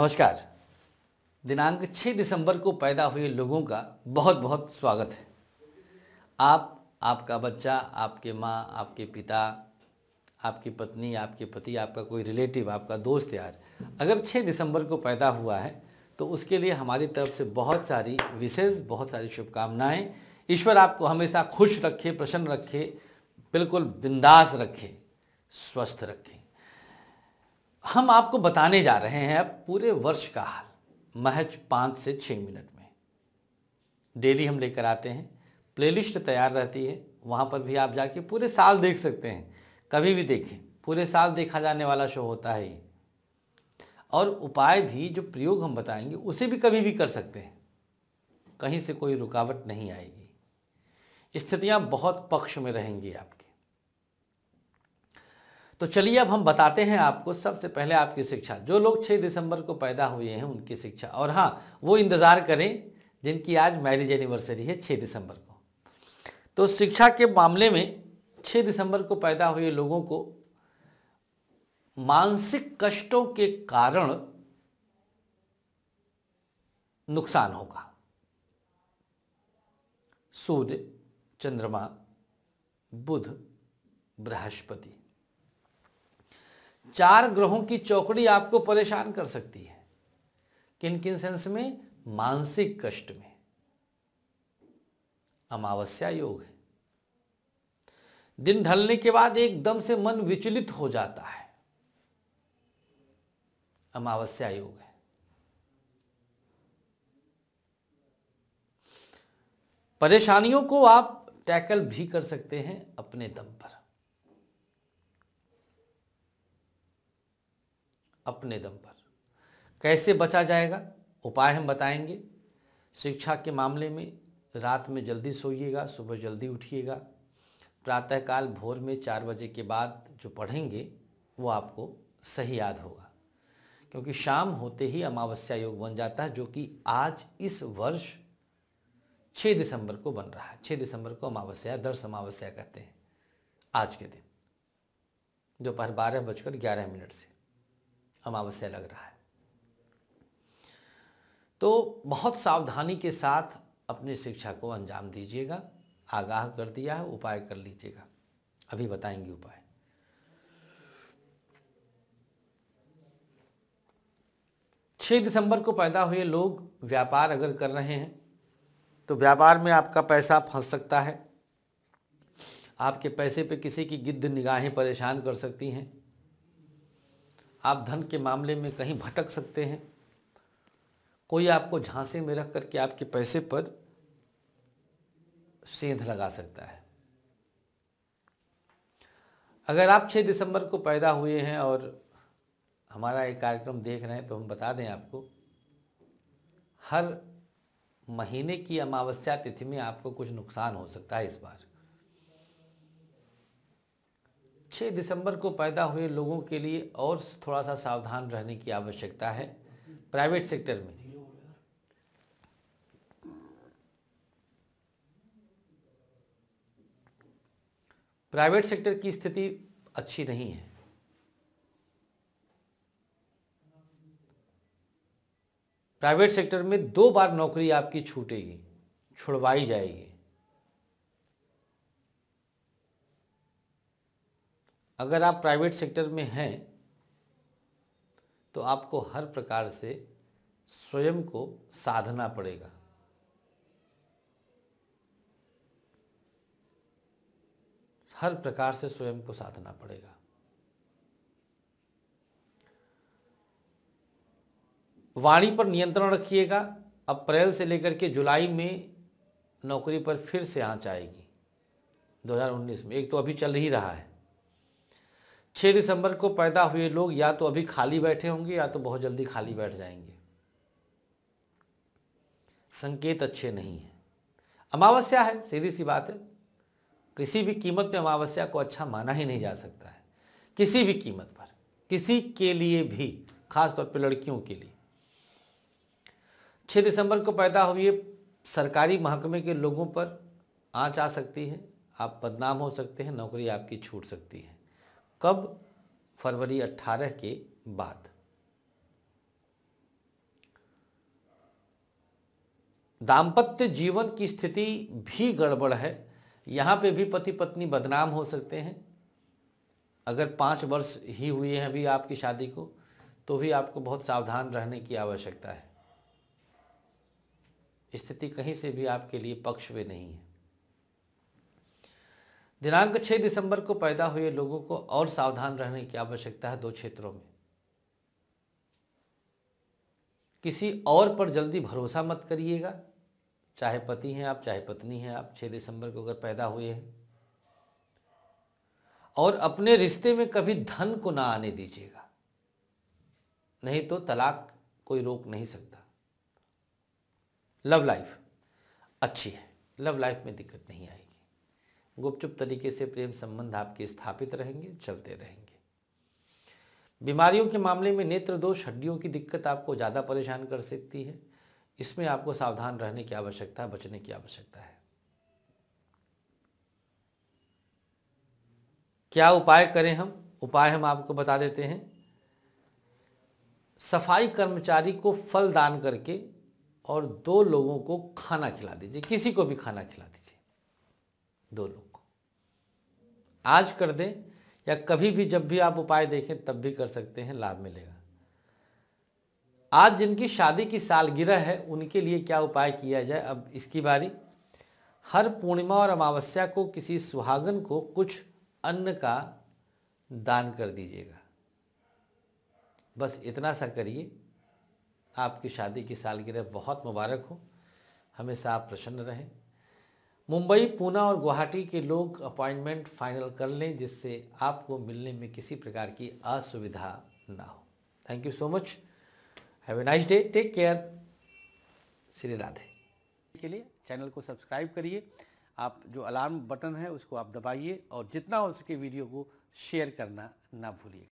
नमस्कार दिनांक 6 दिसंबर को पैदा हुए लोगों का बहुत बहुत स्वागत है आप आपका बच्चा आपके माँ आपके पिता आपकी पत्नी आपके पति आपका कोई रिलेटिव आपका दोस्त यार अगर 6 दिसंबर को पैदा हुआ है तो उसके लिए हमारी तरफ से बहुत सारी विशेष बहुत सारी शुभकामनाएं ईश्वर आपको हमेशा खुश रखे प्रसन्न रखे बिल्कुल बिंदास रखे स्वस्थ रखे हम आपको बताने जा रहे हैं अब पूरे वर्ष का हाल महज पाँच से छः मिनट में डेली हम लेकर आते हैं प्लेलिस्ट तैयार रहती है वहाँ पर भी आप जाके पूरे साल देख सकते हैं कभी भी देखें पूरे साल देखा जाने वाला शो होता है और उपाय भी जो प्रयोग हम बताएंगे उसे भी कभी भी कर सकते हैं कहीं से कोई रुकावट नहीं आएगी स्थितियाँ बहुत पक्ष में रहेंगी आपकी तो चलिए अब हम बताते हैं आपको सबसे पहले आपकी शिक्षा जो लोग 6 दिसंबर को पैदा हुए हैं उनकी शिक्षा और हाँ वो इंतज़ार करें जिनकी आज मैरिज एनिवर्सरी है 6 दिसंबर को तो शिक्षा के मामले में 6 दिसंबर को पैदा हुए लोगों को मानसिक कष्टों के कारण नुकसान होगा सूर्य चंद्रमा बुध बृहस्पति चार ग्रहों की चौकड़ी आपको परेशान कर सकती है किन किन सेंस में मानसिक कष्ट में अमावस्या योग है दिन ढलने के बाद एकदम से मन विचलित हो जाता है अमावस्या योग है परेशानियों को आप टैकल भी कर सकते हैं अपने दम पर अपने दम पर कैसे बचा जाएगा उपाय हम बताएंगे शिक्षा के मामले में रात में जल्दी सोइएगा सुबह जल्दी उठिएगा प्रातःकाल भोर में चार बजे के बाद जो पढ़ेंगे वो आपको सही याद होगा क्योंकि शाम होते ही अमावस्या योग बन जाता है जो कि आज इस वर्ष 6 दिसंबर को बन रहा है 6 दिसंबर को अमावस्या दर्श अमावस्या कहते हैं आज के दिन दोपहर बारह बजकर ग्यारह मिनट से अमावस्या लग रहा है तो बहुत सावधानी के साथ अपनी शिक्षा को अंजाम दीजिएगा आगाह कर दिया है उपाय कर लीजिएगा अभी बताएंगे उपाय छः दिसंबर को पैदा हुए लोग व्यापार अगर कर रहे हैं तो व्यापार में आपका पैसा फंस सकता है आपके पैसे पे किसी की गिद्ध निगाहें परेशान कर सकती हैं आप धन के मामले में कहीं भटक सकते हैं कोई आपको झांसे में रख करके आपके पैसे पर सेंध लगा सकता है अगर आप 6 दिसंबर को पैदा हुए हैं और हमारा ये कार्यक्रम देख रहे हैं तो हम बता दें आपको हर महीने की अमावस्या तिथि में आपको कुछ नुकसान हो सकता है इस बार 6 दिसंबर को पैदा हुए लोगों के लिए और थोड़ा सा सावधान रहने की आवश्यकता है प्राइवेट सेक्टर में प्राइवेट सेक्टर की स्थिति अच्छी नहीं है प्राइवेट सेक्टर में दो बार नौकरी आपकी छूटेगी छुड़वाई जाएगी अगर आप प्राइवेट सेक्टर में हैं तो आपको हर प्रकार से स्वयं को साधना पड़ेगा हर प्रकार से स्वयं को साधना पड़ेगा वाणी पर नियंत्रण रखिएगा अप्रैल से लेकर के जुलाई में नौकरी पर फिर से आँच आएगी 2019 में एक तो अभी चल ही रहा है छः दिसंबर को पैदा हुए लोग या तो अभी खाली बैठे होंगे या तो बहुत जल्दी खाली बैठ जाएंगे संकेत अच्छे नहीं हैं अमावस्या है सीधी सी बात है किसी भी कीमत पे अमावस्या को अच्छा माना ही नहीं जा सकता है किसी भी कीमत पर किसी के लिए भी खासतौर पर लड़कियों के लिए छः दिसंबर को पैदा हुए सरकारी महकमे के लोगों पर आँच आ सकती है आप बदनाम हो सकते हैं नौकरी आपकी छूट सकती है कब फरवरी 18 के बाद दाम्पत्य जीवन की स्थिति भी गड़बड़ है यहाँ पे भी पति पत्नी बदनाम हो सकते हैं अगर पाँच वर्ष ही हुए हैं अभी आपकी शादी को तो भी आपको बहुत सावधान रहने की आवश्यकता है स्थिति कहीं से भी आपके लिए पक्ष में नहीं है दिनांक 6 दिसंबर को पैदा हुए लोगों को और सावधान रहने की आवश्यकता है दो क्षेत्रों में किसी और पर जल्दी भरोसा मत करिएगा चाहे पति हैं आप चाहे पत्नी हैं आप 6 दिसंबर को अगर पैदा हुए हैं और अपने रिश्ते में कभी धन को ना आने दीजिएगा नहीं तो तलाक कोई रोक नहीं सकता लव लाइफ अच्छी है लव लाइफ में दिक्कत नहीं आएगी गुपचुप तरीके से प्रेम संबंध आपके स्थापित रहेंगे चलते रहेंगे बीमारियों के मामले में नेत्र दोष हड्डियों की दिक्कत आपको ज़्यादा परेशान कर सकती है इसमें आपको सावधान रहने की आवश्यकता है बचने की आवश्यकता है क्या उपाय करें हम उपाय हम आपको बता देते हैं सफाई कर्मचारी को फल दान करके और दो लोगों को खाना खिला दीजिए किसी को भी खाना खिला दीजिए दो लोग आज कर दें या कभी भी जब भी आप उपाय देखें तब भी कर सकते हैं लाभ मिलेगा आज जिनकी शादी की सालगिरह है उनके लिए क्या उपाय किया जाए अब इसकी बारी हर पूर्णिमा और अमावस्या को किसी सुहागन को कुछ अन्न का दान कर दीजिएगा बस इतना सा करिए आपकी शादी की सालगिरह बहुत मुबारक हो हमेशा आप प्रसन्न रहें मुंबई पूना और गुवाहाटी के लोग अपॉइंटमेंट फाइनल कर लें जिससे आपको मिलने में किसी प्रकार की असुविधा ना हो thank you so much have a nice day take care Shri Radhe के लिए चैनल को सब्सक्राइब करिए आप जो अलार्म बटन है उसको आप दबाइए और जितना हो सके वीडियो को शेयर करना ना भूलिए